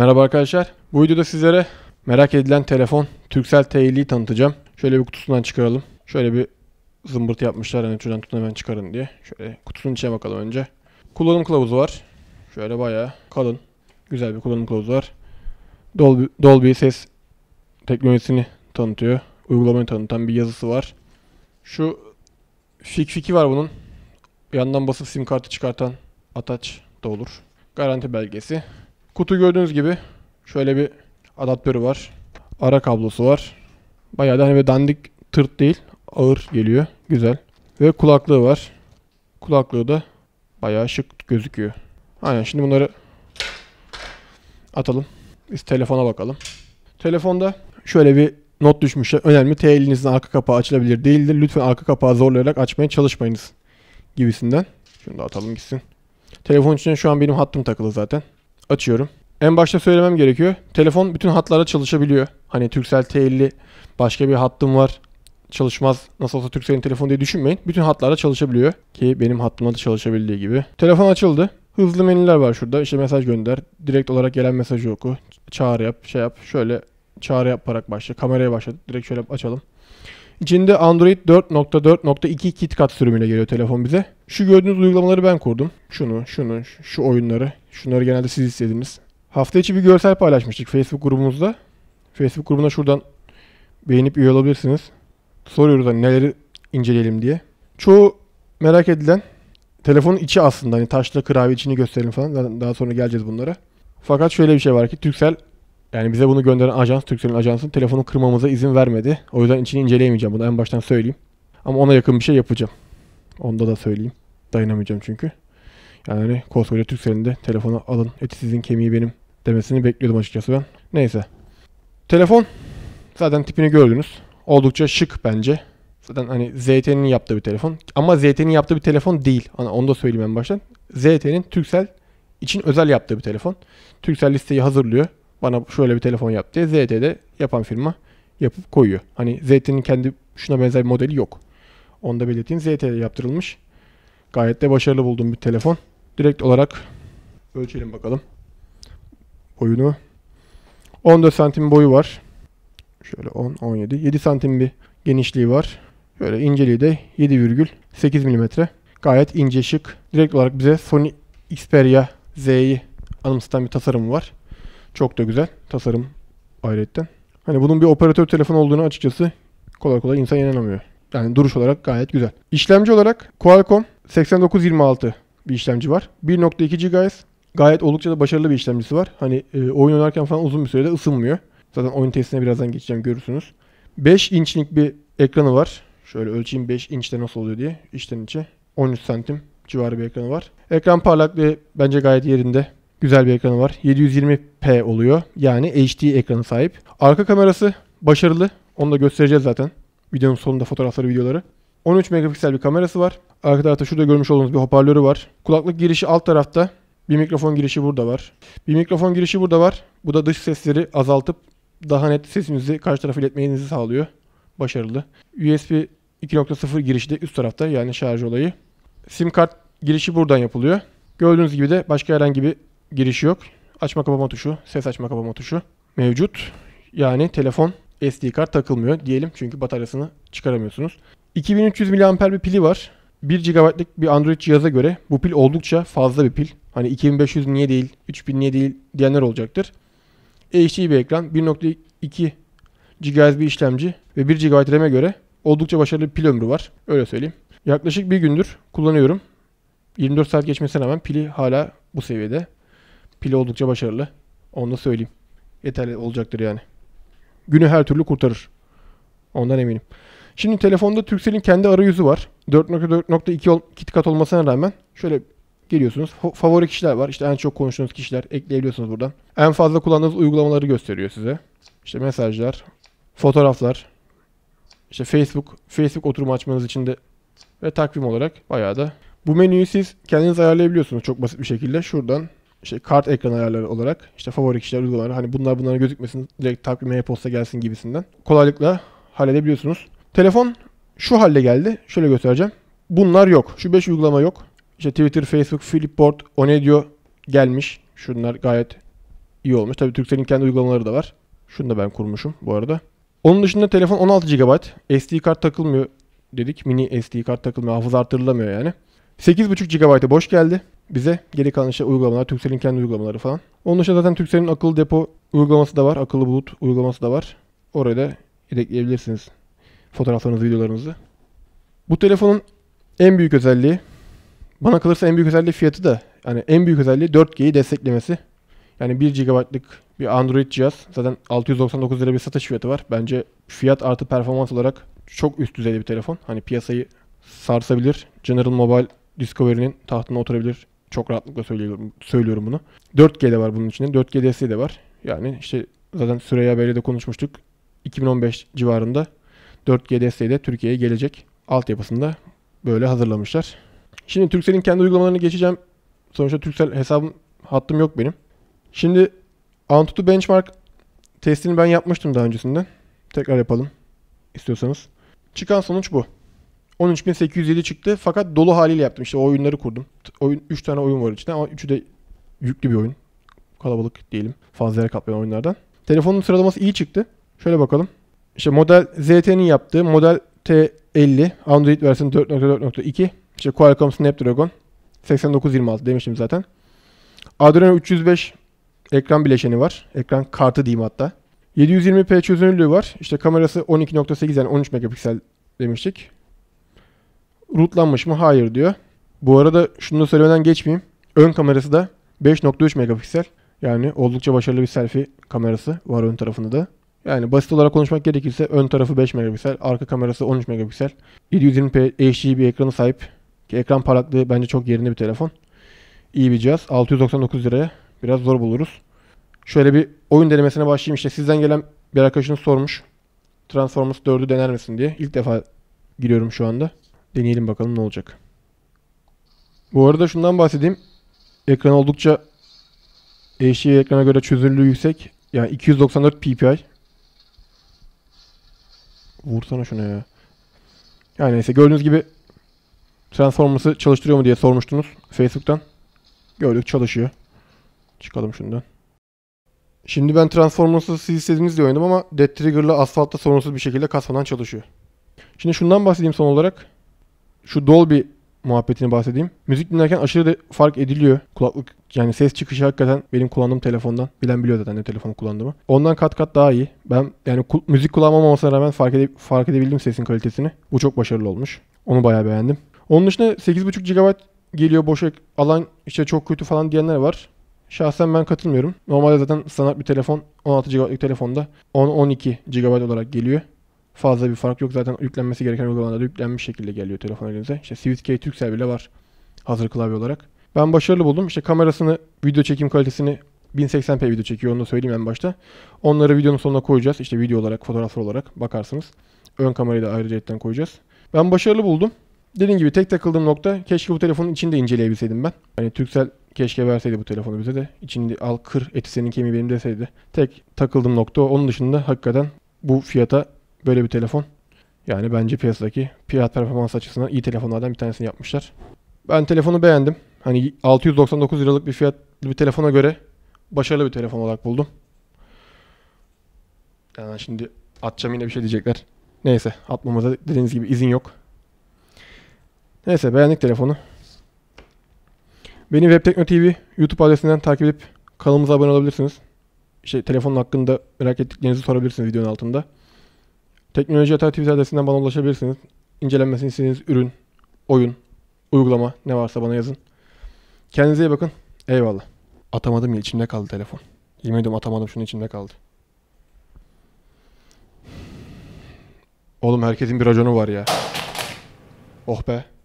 Merhaba arkadaşlar. Bu videoda sizlere merak edilen telefon Turkcell TL'yi tanıtacağım. Şöyle bir kutusundan çıkaralım. Şöyle bir zımbırtı yapmışlar. Hani şuradan tutun hemen çıkarın diye. Şöyle kutusunun içine bakalım önce. Kullanım kılavuzu var. Şöyle bayağı kalın. Güzel bir kullanım kılavuzu var. Dolby, Dolby ses teknolojisini tanıtıyor. Uygulamayı tanıtan bir yazısı var. Şu fik fiki var bunun. Yandan basıp sim kartı çıkartan ataç da olur. Garanti belgesi. Kutu gördüğünüz gibi şöyle bir adaptörü var. Ara kablosu var. Bayağı da hani böyle dandik tırt değil. Ağır geliyor. Güzel. Ve kulaklığı var. Kulaklığı da bayağı şık gözüküyor. Aynen şimdi bunları atalım. Biz telefona bakalım. Telefonda şöyle bir not düşmüş. Önemli TL'nizin arka kapağı açılabilir değildir. Lütfen arka kapağı zorlayarak açmaya çalışmayınız gibisinden. Şunu da atalım gitsin. Telefon için şu an benim hattım takılı zaten açıyorum. En başta söylemem gerekiyor. Telefon bütün hatlara çalışabiliyor. Hani Turkcell T50 başka bir hattım var çalışmaz nasıl olsa Turkcell'in telefonu diye düşünmeyin. Bütün hatlara çalışabiliyor ki benim hattımda da çalışabildiği gibi. Telefon açıldı. Hızlı menüler var şurada. İşte mesaj gönder. Direkt olarak gelen mesajı oku. Çağrı yap. Şey yap. Şöyle çağrı yaparak başla. Kameraya başla. Direkt şöyle açalım. İçinde Android 4.4.2 KitKat sürümüyle geliyor telefon bize. Şu gördüğünüz uygulamaları ben kurdum. Şunu, şunu, şu oyunları. Şunları genelde siz istediniz. Hafta içi bir görsel paylaşmıştık Facebook grubumuzda. Facebook grubuna şuradan beğenip üye olabilirsiniz. Soruyoruz hani neleri inceleyelim diye. Çoğu merak edilen telefonun içi aslında. Hani taşla klavye içini gösterelim falan. Daha sonra geleceğiz bunlara. Fakat şöyle bir şey var ki Türksel yani bize bunu gönderen ajans, Türkcell'in ajansı telefonu kırmamıza izin vermedi. O yüzden içini inceleyemeyeceğim. Bunu en baştan söyleyeyim. Ama ona yakın bir şey yapacağım. Onda da söyleyeyim. Dayanamayacağım çünkü. Yani hani koskoca Türkcell'in telefonu alın eti sizin kemiği benim demesini bekliyordum açıkçası ben. Neyse. Telefon zaten tipini gördünüz. Oldukça şık bence. Zaten hani ZT'nin yaptığı bir telefon. Ama ZT'nin yaptığı bir telefon değil. Hani onu da söyleyeyim en baştan. ZT'nin Türkcell için özel yaptığı bir telefon. Türkcell listeyi hazırlıyor. Bana şöyle bir telefon yap diye ZT'de yapan firma yapıp koyuyor. Hani ZT'nin kendi şuna benzer bir modeli yok. Onu da belirteyim. ZT'de yaptırılmış. Gayet de başarılı bulduğum bir telefon. Direkt olarak ölçelim bakalım. Boyunu. 14 santim boyu var. Şöyle 10, 17. 7 santim bir genişliği var. Şöyle inceliği de 7,8 mm. Gayet ince şık. Direkt olarak bize Sony Xperia Z'yi anımsatan bir tasarım var. Çok da güzel tasarım ayrıyetten. Hani bunun bir operatör telefonu olduğunu açıkçası kolay kolay insan inanamıyor. Yani duruş olarak gayet güzel. İşlemci olarak Qualcomm 8926 bir işlemci var. 1.2 GHz. Gayet oldukça da başarılı bir işlemcisi var. Hani e, oyun oynarken falan uzun bir sürede ısınmıyor. Zaten oyun testine birazdan geçeceğim görürsünüz. 5 inçlik bir ekranı var. Şöyle ölçeyim 5 inçte nasıl oluyor diye. İçten içe 13 santim civarı bir ekranı var. Ekran parlaklığı bence gayet yerinde. Güzel bir ekranı var. 720p oluyor. Yani HD ekranı sahip. Arka kamerası başarılı. Onu da göstereceğiz zaten. Videonun sonunda fotoğrafları, videoları. 13 megapiksel bir kamerası var. Arka tarafta şurada görmüş olduğunuz bir hoparlörü var. Kulaklık girişi alt tarafta. Bir mikrofon girişi burada var. Bir mikrofon girişi burada var. Bu da dış sesleri azaltıp daha net sesinizi karşı tarafa iletmenizi sağlıyor. Başarılı. USB 2.0 girişi de üst tarafta yani şarj olayı. Sim kart girişi buradan yapılıyor. Gördüğünüz gibi de başka herhangi bir giriş yok. Açma kapama tuşu, ses açma kapama tuşu mevcut. Yani telefon SD kart takılmıyor diyelim çünkü bataryasını çıkaramıyorsunuz. 2300 mAh bir pili var. 1 GB'lık bir Android cihaza göre bu pil oldukça fazla bir pil. Hani 2500 niye değil, 3000 niye değil diyenler olacaktır. HD bir ekran, 1.2 GHz bir işlemci ve 1 GB RAM'e göre oldukça başarılı bir pil ömrü var. Öyle söyleyeyim. Yaklaşık bir gündür kullanıyorum. 24 saat geçmesine rağmen pili hala bu seviyede. Pili oldukça başarılı. Onu da söyleyeyim. Yeterli olacaktır yani. Günü her türlü kurtarır. Ondan eminim. Şimdi telefonda Turkcell'in kendi arayüzü var. 4.4.2 KitKat olmasına rağmen şöyle geliyorsunuz. Favori kişiler var. İşte en çok konuştuğunuz kişiler ekleyebiliyorsunuz buradan. En fazla kullandığınız uygulamaları gösteriyor size. İşte mesajlar, fotoğraflar, işte Facebook, Facebook oturum açmanız için de ve takvim olarak bayağı da. Bu menüyü siz kendiniz ayarlayabiliyorsunuz çok basit bir şekilde. Şuradan işte kart ekran ayarları olarak işte favori kişiler uygulamaları hani bunlar bunlara gözükmesin direkt takvime e-posta gelsin gibisinden kolaylıkla halledebiliyorsunuz. Telefon şu halde geldi. Şöyle göstereceğim. Bunlar yok. Şu 5 uygulama yok. İşte Twitter, Facebook, Flipboard, Onedio gelmiş. Şunlar gayet iyi olmuş. Tabii Türkcell'in kendi uygulamaları da var. Şunu da ben kurmuşum bu arada. Onun dışında telefon 16 GB. SD kart takılmıyor dedik. Mini SD kart takılmıyor. Hafıza artırılamıyor yani. 8.5 GB'ı boş geldi bize. Geri kalan işte uygulamalar, Türkcell'in kendi uygulamaları falan. Onun dışında zaten Türkcell'in akıllı depo uygulaması da var. Akıllı bulut uygulaması da var. Oraya da yedekleyebilirsiniz fotoğraflarınızı, videolarınızı. Bu telefonun en büyük özelliği bana kalırsa en büyük özelliği fiyatı da yani en büyük özelliği 4G'yi desteklemesi. Yani 1 GB'lık bir Android cihaz zaten 699 lira bir satış fiyatı var. Bence fiyat artı performans olarak çok üst düzeyde bir telefon. Hani piyasayı sarsabilir. General Mobile Discovery'nin tahtına oturabilir. Çok rahatlıkla söylüyorum, söylüyorum bunu. 4G de var bunun içinde. 4G desteği de var. Yani işte zaten Süreyya Bey'le de konuşmuştuk. 2015 civarında 4G desteği de Türkiye'ye gelecek. Altyapısında böyle hazırlamışlar. Şimdi Turkcell'in kendi uygulamalarını geçeceğim. Sonuçta Turkcell hesabım hattım yok benim. Şimdi Antutu Benchmark testini ben yapmıştım daha öncesinde. Tekrar yapalım istiyorsanız. Çıkan sonuç bu. 13.807 çıktı fakat dolu haliyle yaptım. İşte o oyunları kurdum. Oyun 3 tane oyun var içinde ama 3'ü de yüklü bir oyun. Kalabalık diyelim. Fazla yer kaplayan oyunlardan. Telefonun sıralaması iyi çıktı. Şöyle bakalım. İşte Model ZT'nin yaptığı Model T50 Android versiyonu 4.4.2 işte Qualcomm Snapdragon 8926 demiştim zaten. Adreno 305 ekran bileşeni var. Ekran kartı diyeyim hatta. 720p çözünürlüğü var. İşte kamerası 12.8 yani 13 megapiksel demiştik. Rootlanmış mı? Hayır diyor. Bu arada şunu da söylemeden geçmeyeyim. Ön kamerası da 5.3 megapiksel. Yani oldukça başarılı bir selfie kamerası var ön tarafında da. Yani basit olarak konuşmak gerekirse ön tarafı 5 megapiksel, arka kamerası 13 megapiksel. 720p HD bir ekranı sahip. Ki ekran parlaklığı bence çok yerinde bir telefon. İyi bir cihaz. 699 liraya biraz zor buluruz. Şöyle bir oyun denemesine başlayayım. işte. sizden gelen bir arkadaşınız sormuş. Transformers 4'ü dener misin diye. İlk defa giriyorum şu anda. Deneyelim bakalım ne olacak. Bu arada şundan bahsedeyim. Ekran oldukça HD ekrana göre çözünürlüğü yüksek. Yani 294 ppi. Vursana şuna ya. Yani neyse gördüğünüz gibi Transformers'ı çalıştırıyor mu diye sormuştunuz Facebook'tan. Gördük çalışıyor. Çıkalım şundan. Şimdi ben Transformers'ı siz istediğiniz diye oynadım ama Dead Trigger'la asfaltta sorunsuz bir şekilde kasmadan çalışıyor. Şimdi şundan bahsedeyim son olarak. Şu Dolby muhabbetini bahsedeyim. Müzik dinlerken aşırı da fark ediliyor. Kulaklık yani ses çıkışı hakikaten benim kullandığım telefondan. Bilen biliyor zaten ne telefonu kullandığımı. Ondan kat kat daha iyi. Ben yani ku- müzik kulağım olmasına rağmen fark, ede- fark edebildim sesin kalitesini. Bu çok başarılı olmuş. Onu bayağı beğendim. Onun dışında 8.5 GB geliyor boşa alan işte çok kötü falan diyenler var. Şahsen ben katılmıyorum. Normalde zaten standart bir telefon 16 GB'lık telefonda 10-12 GB olarak geliyor fazla bir fark yok. Zaten yüklenmesi gereken uygulamalarda yüklenmiş şekilde geliyor telefon elinize. İşte Swiss Key Turkcell bile var hazır klavye olarak. Ben başarılı buldum. İşte kamerasını, video çekim kalitesini 1080p video çekiyor onu da söyleyeyim en başta. Onları videonun sonuna koyacağız. İşte video olarak, fotoğraflar olarak bakarsınız. Ön kamerayı da ayrıca etten koyacağız. Ben başarılı buldum. Dediğim gibi tek takıldığım nokta keşke bu telefonun içinde inceleyebilseydim ben. Hani Türksel keşke verseydi bu telefonu bize de. İçinde al kır eti senin kemiği benim deseydi. Tek takıldığım nokta o. Onun dışında hakikaten bu fiyata böyle bir telefon. Yani bence piyasadaki fiyat performans açısından iyi telefonlardan bir tanesini yapmışlar. Ben telefonu beğendim. Hani 699 liralık bir fiyat bir telefona göre başarılı bir telefon olarak buldum. Yani şimdi atacağım yine bir şey diyecekler. Neyse atmamıza dediğiniz gibi izin yok. Neyse beğendik telefonu. Beni Webtekno TV YouTube adresinden takip edip kanalımıza abone olabilirsiniz. İşte telefonun hakkında merak ettiklerinizi sorabilirsiniz videonun altında. Teknoloji Yatağı Twitter adresinden bana ulaşabilirsiniz. İncelenmesini istediğiniz ürün, oyun, uygulama ne varsa bana yazın. Kendinize iyi bakın. Eyvallah. Atamadım ya içimde kaldı telefon. Yemin ediyorum atamadım şunun içimde kaldı. Oğlum herkesin bir raconu var ya. Oh be.